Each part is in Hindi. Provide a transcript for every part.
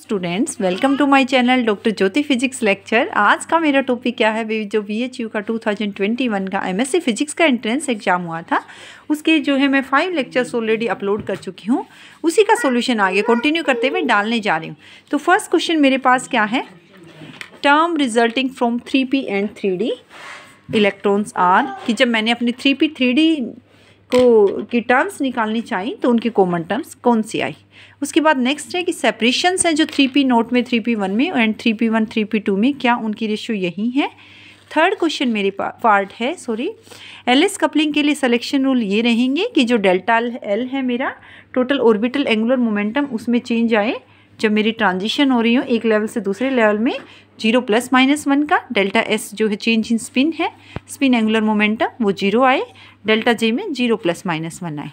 Students welcome to my channel doctor Jyoti physics lecture आज का मेरा टॉपिक क्या है जो बीएचयू का 2021 का एमएससी फिजिक्स का एंट्रेंस एग्जाम हुआ था उसके जो है मैं फाइव लेक्चर्स ऑलरेडी अपलोड कर चुकी हूँ उसी का सॉल्यूशन आगे कंटिन्यू करते हुए डालने जा रही हूँ तो फर्स्ट क्वेश्चन मेरे पास क्या है term resulting from three and three electrons are कि जब मैंने अपनी थ्री पी को की टर्म्स निकालनी चाहिए तो उनकी कॉमन टर्म्स कौन सी आई उसके बाद नेक्स्ट है कि सेपरेशंस हैं जो थ्री पी नोट में थ्री पी वन में and three P one three P two में क्या उनकी रेशियो यही है थर्ड क्वेश्चन मेरे पार्ट है सॉरी एल एस कपलिंग के लिए सिलेक्शन रूल ये रहेंगे कि जो डेल्टा एल है मेरा टोटल ऑर्बिटल एंगुलर मोमेंटम उसमें चेंज आए जब मेरी ट्रांजिशन हो रही हो एक लेवल से दूसरे लेवल में जीरो प्लस माइनस वन का डेल्टा एस जो है चेंज इन स्पिन है स्पिन एंगुलर मोमेंटम वो जीरो आए डेल्टा जे में जीरो प्लस माइनस वन आए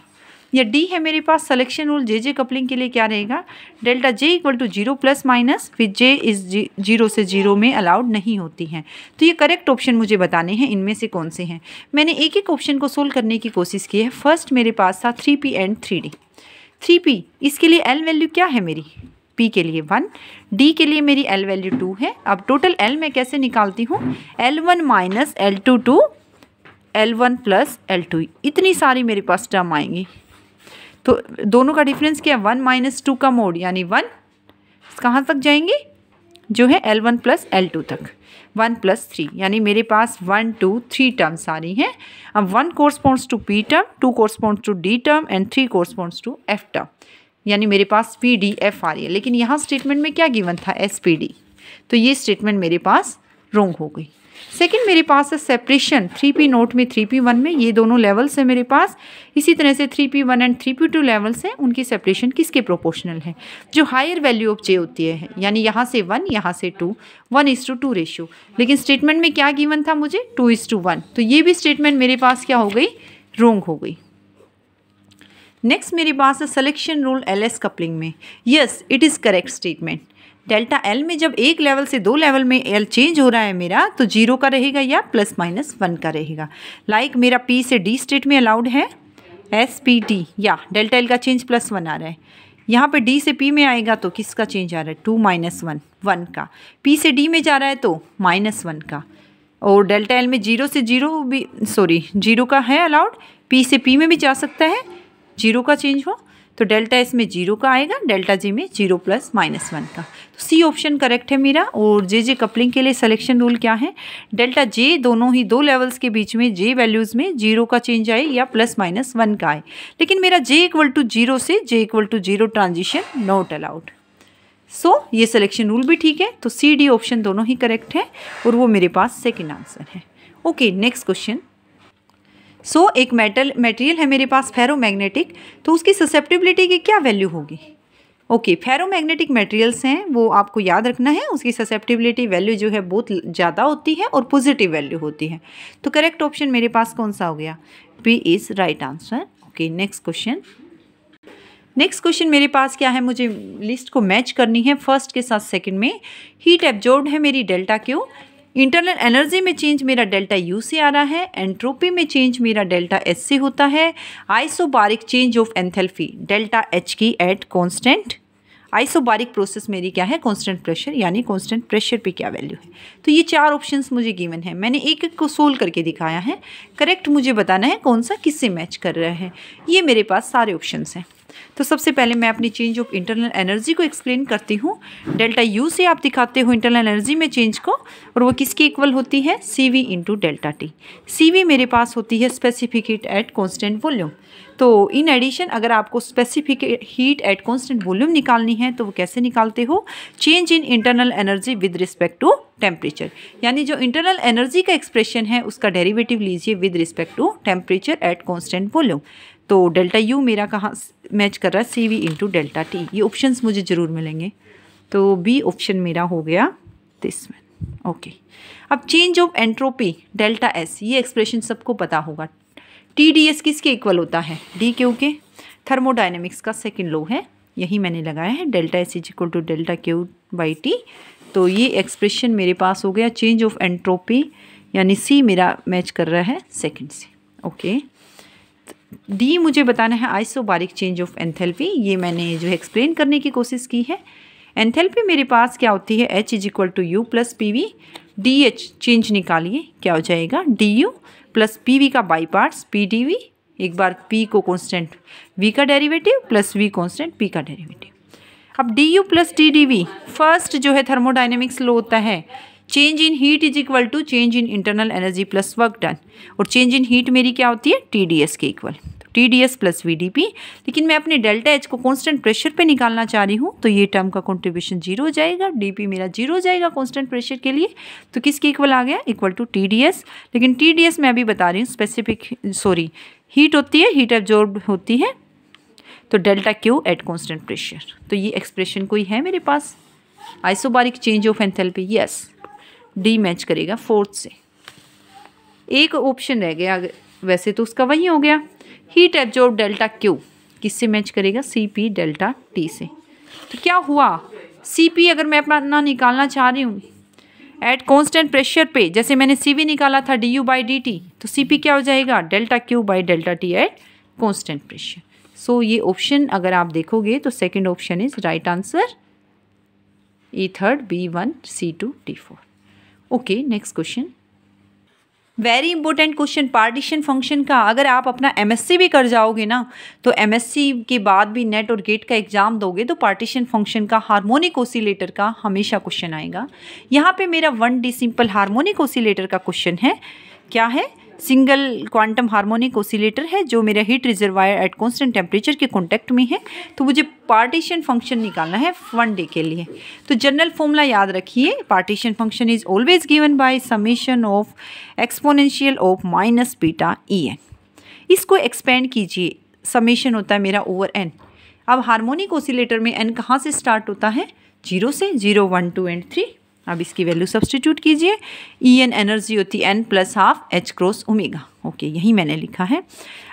या डी है मेरे पास selection rule J J coupling के लिए क्या रहेगा delta J equal to zero plus minus with J is जी, जीरो से जीरो में अलाउड नहीं होती हैं तो ये करेक्ट ऑप्शन मुझे बताने हैं इनमें से कौन से हैं मैंने एक एक ऑप्शन को सोल्व करने की कोशिश की है फर्स्ट मेरे पास था three P and three D three P इसके लिए एल वैल्यू क्या है मेरी पी के लिए वन डी के लिए मेरी एल वैल्यू टू है अब टोटल एल मैं कैसे निकालती हूँ L one minus L two to L one plus L two इतनी सारी मेरे पास टर्म आएंगी तो दोनों का डिफरेंस क्या है वन माइनस टू का मोड यानी वन कहाँ तक जाएंगे जो है L one plus L two तक वन प्लस थ्री यानी मेरे पास वन टू थ्री टर्म्स आ रही हैं अब one corresponds to P term two corresponds to D term and three corresponds to F term यानी मेरे पास पी डी एफ आ रही है लेकिन यहाँ स्टेटमेंट में क्या गिवन था एस पी डी तो ये स्टेटमेंट मेरे पास रोंग हो गई सेकंड मेरे पास है सेपरेशन थ्री पी नोट में थ्री पी वन में ये दोनों लेवल्स है मेरे पास इसी तरह से three P one and three P two levels हैं उनकी सेपरेशन किसके प्रोपोर्शनल है जो हायर वैल्यू ऑफ जे होती है यानी यहाँ से वन यहाँ से two one is to two ratio लेकिन स्टेटमेंट में क्या गिवन था मुझे टू इज़ टू वन तो ये भी स्टेटमेंट मेरे पास क्या हो गई रोंग हो गई नेक्स्ट मेरे पास है selection rule L S coupling में yes it is correct statement delta L में जब एक लेवल से दो लेवल में एल चेंज हो रहा है मेरा तो जीरो का रहेगा या प्लस माइनस वन का रहेगा लाइक like मेरा पी से डी स्टेट में अलाउड है एस पी टी या डेल्टा एल का चेंज प्लस वन आ रहा है यहाँ पे डी से पी में आएगा तो किसका चेंज आ रहा है टू माइनस वन वन का पी से डी में जा रहा है तो माइनस वन का और डेल्टा एल में जीरो से जीरो भी सॉरी जीरो का है अलाउड पी से पी में भी जा सकता है जीरो का चेंज हुआ तो डेल्टा इसमें जीरो का आएगा डेल्टा जी में जीरो प्लस माइनस वन का तो सी ऑप्शन करेक्ट है मेरा और जे जे कपलिंग के लिए सिलेक्शन रूल क्या है डेल्टा जे दोनों ही दो लेवल्स के बीच में जे वैल्यूज़ में जीरो का चेंज आए या प्लस माइनस वन का आए लेकिन मेरा जे इक्वल टू जीरो से J equal to zero transition not allowed so ये सिलेक्शन रूल भी ठीक है तो सी डी ऑप्शन दोनों ही करेक्ट है और वो मेरे पास सेकेंड आंसर है okay next question so so, एक मेटल मटेरियल है मेरे पास फेरोमैग्नेटिक तो उसकी ससेप्टिबिलिटी की क्या वैल्यू होगी ओके फेरोमैग्नेटिक मटेरियल्स हैं वो आपको याद रखना है उसकी ससेप्टिबिलिटी वैल्यू जो है बहुत ज़्यादा होती है और पॉजिटिव वैल्यू होती है तो करेक्ट ऑप्शन मेरे पास कौन सा हो गया B is right answer okay next question next question मेरे पास क्या है मुझे लिस्ट को मैच करनी है फर्स्ट के साथ सेकंड में हीट एब्जॉर्ब है मेरी डेल्टा क्यू इंटरनल एनर्जी में चेंज मेरा डेल्टा यू से आ रहा है एंट्रोपी में चेंज मेरा डेल्टा एस से होता है isobaric change of enthalpy delta H की एट कॉन्स्टेंट आइसोबारिक प्रोसेस मेरी क्या है कांस्टेंट प्रेशर यानी कांस्टेंट प्रेशर पे क्या वैल्यू है तो ये चार ऑप्शंस मुझे गिवन है मैंने एक एक को सोल्व करके दिखाया है करेक्ट मुझे बताना है कौन सा किससे मैच कर रहा है ये मेरे पास सारे ऑप्शंस हैं तो सबसे पहले मैं अपनी चेंज ऑफ इंटरनल एनर्जी को एक्सप्लेन करती हूँ डेल्टा यू से आप दिखाते हो इंटरनल एनर्जी में चेंज को और वो किसकी इक्वल होती है C V into delta T C V मेरे पास होती है specific heat at constant volume तो इन एडिशन अगर आपको specific heat at constant volume निकालनी है तो वो कैसे निकालते हो change in internal energy with respect to temperature यानी जो इंटरनल एनर्जी का एक्सप्रेशन है उसका डेरिवेटिव लीजिए with respect to temperature at constant volume तो डेल्टा यू मेरा कहाँ मैच कर रहा है C V into delta T ये ऑप्शन मुझे ज़रूर मिलेंगे तो बी ऑप्शन मेरा हो गया दिस में ओके अब change of entropy delta S ये एक्सप्रेशन सबको पता होगा टी डी एस किसके इक्वल होता है डी क्यू के थर्मोडाइनमिक्स का सेकेंड लो है यही मैंने लगाया है delta S is equal to delta Q by T तो ये एक्सप्रेशन मेरे पास हो गया चेंज ऑफ एंट्रोपी यानी सी मेरा मैच कर रहा है सेकेंड से ओके okay. डी मुझे बताना है आइसोबारिक चेंज ऑफ एंथेल्पी ये मैंने जो है एक्सप्लेन करने की कोशिश की है एंथेल्पी मेरे पास क्या होती है H is equal to U plus P V D H change निकालिए क्या हो जाएगा D U plus P V का by parts P D V एक बार पी को कॉन्स्टेंट वी का derivative plus V constant P का डेरीवेटिव अब D U plus D D V first जो है थर्मोडाइनमिक्स लो होता है change in heat is equal to change in internal energy plus work done और चेंज इन हीट मेरी क्या होती है टी डी एस के equal T D S plus V D P लेकिन मैं अपने डेल्टा एच को कांस्टेंट प्रेशर पे निकालना चाह रही हूँ तो ये टर्म का कंट्रीब्यूशन जीरो हो जाएगा डी पी मेरा जीरो हो जाएगा कांस्टेंट प्रेशर के लिए तो किसके इक्वल आ गया equal to T D S लेकिन टी डी एस मैं अभी बता रही हूँ स्पेसिफिक सॉरी हीट होती है हीट एब्जॉर्ब होती है तो delta Q at constant pressure तो ये एक्सप्रेशन कोई है मेरे पास isobaric change of enthalpy yes D match करेगा फोर्थ से एक ऑप्शन रह गया वैसे तो उसका वही हो गया हीट एब्जॉर्ब डेल्टा क्यू किससे मैच करेगा सी पी डेल्टा टी से तो क्या हुआ सी पी अगर मैं अपना निकालना चाह रही हूँ एट कॉन्स्टेंट प्रेशर पे जैसे मैंने सी वी निकाला था D U by D T तो सी पी क्या हो जाएगा delta Q by delta T at constant pressure so ये ऑप्शन अगर आप देखोगे तो second option is right answer E third B one C two D four okay next question very important question partition function का अगर आप अपना एमएससी भी कर जाओगे ना तो एमएससी के बाद भी नेट और गेट का एग्ज़ाम दोगे तो पार्टीशन फंक्शन का हार्मोनिक ओसिलेटर का हमेशा क्वेश्चन आएगा यहाँ पे मेरा one D simple harmonic oscillator का क्वेश्चन है क्या है सिंगल क्वांटम हार्मोनिक ओसिलेटर है जो मेरा heat reservoir at constant temperature के कॉन्टेक्ट में है तो मुझे पार्टीशन फंक्शन निकालना है वन डे के लिए तो जनरल फॉर्मूला याद रखिए partition function is always given by summation of exponential of minus beta E N इसको एक्सपेंड कीजिए समेशन होता है मेरा ओवर एन अब हारमोनिक ओसिलेटर में एन कहाँ से स्टार्ट होता है जीरो से zero one two and three अब इसकी वैल्यू सब्सटीट्यूट कीजिए ई एन एनर्जी होती है N plus half H cross omega okay यही मैंने लिखा है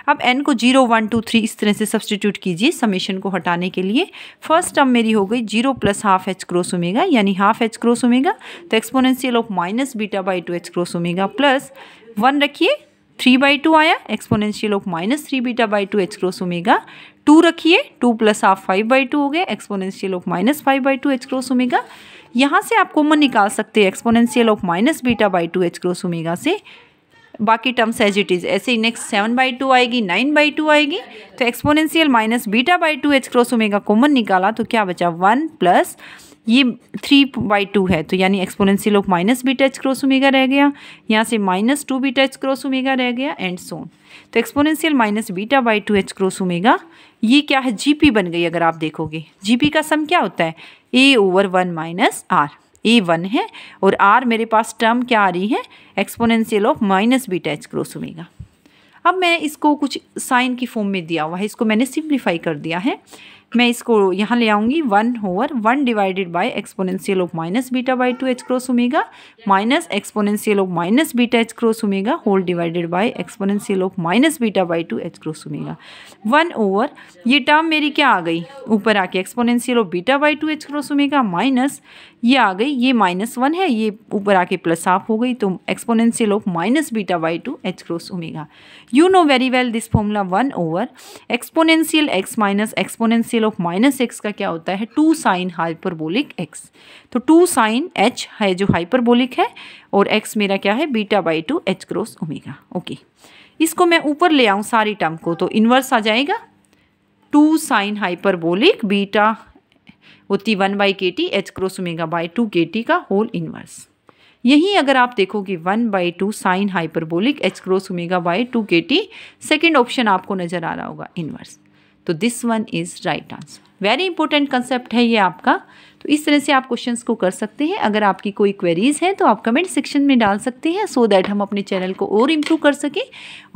अब एन को जीरो वन टू थ्री इस तरह से सब्सटीट्यूट कीजिए समेशन को हटाने के लिए फर्स्ट टर्म मेरी हो गई zero plus half H cross omega यानी हाफ एच क्रॉस ओमेगा तो exponential of minus beta by two H cross omega plus one रखिए थ्री बाई टू आया exponential of minus three beta by two H cross omega two रखिए two plus half five by two हो गए exponential of minus five by two H cross omega यहाँ से आप कॉमन निकाल सकते हैं exponential of minus beta by two H cross omega से बाकी टर्म्स एज इट इज़ ऐसे ही नेक्स्ट सेवन बाई टू आएगी नाइन बाई टू आएगी तो exponential minus beta by two H cross omega common निकाला तो क्या बचा वन प्लस ये थ्री बाई टू है तो यानी exponential of minus beta H cross omega रह गया यहाँ से minus two beta H cross omega रह गया एंड सोन तो exponential minus beta by two H cross omega ये क्या है पी बन गई अगर आप देखोगे पी का सम क्या होता है A over one minus R A e one है और आर मेरे पास टर्म क्या आ रही है exponential of minus beta H cross omega अब मैं इसको कुछ साइन की फॉर्म में दिया हुआ है इसको मैंने सिंप्लीफाई कर दिया है मैं इसको यहाँ ले आऊँगी one over one divided by exponential of minus beta by two H cross omega minus exponential of minus beta H cross omega whole divided by exponential of minus beta by two H cross omega one over ये टर्म मेरी क्या आ गई ऊपर आके exponential of beta by two H cross omega minus ये आ गई ये माइनस वन है ये ऊपर आके प्लस हाफ हो गई तो exponential of minus beta by two H cross omega you know very well this formula one over exponential X minus exponential differential of minus X का क्या होता है टू साइन हाइपरबोलिक एक्स तो टू साइन एच है जो हाइपरबोलिक है और एक्स मेरा क्या है beta by two H cross omega okay इसको मैं ऊपर ले आऊँ सारी टर्म को तो इन्वर्स आ जाएगा टू साइन हाइपरबोलिक बीटा होती one by K T H cross omega by two K T का होल इन्वर्स यहीं अगर आप देखोगे one by two sine hyperbolic H cross omega by two K T second option आपको नज़र आ रहा होगा इन्वर्स तो this one is right answer very important concept है ये आपका तो इस तरह से आप क्वेश्चंस को कर सकते हैं अगर आपकी कोई क्वेरीज़ हैं तो आप कमेंट सेक्शन में डाल सकते हैं सो so दैट हम अपने चैनल को और इम्प्रूव कर सकें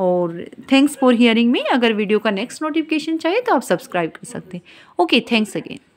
और थैंक्स फॉर हियरिंग मी अगर वीडियो का नेक्स्ट नोटिफिकेशन चाहिए तो आप सब्सक्राइब कर सकते हैं ओके थैंक्स अगेन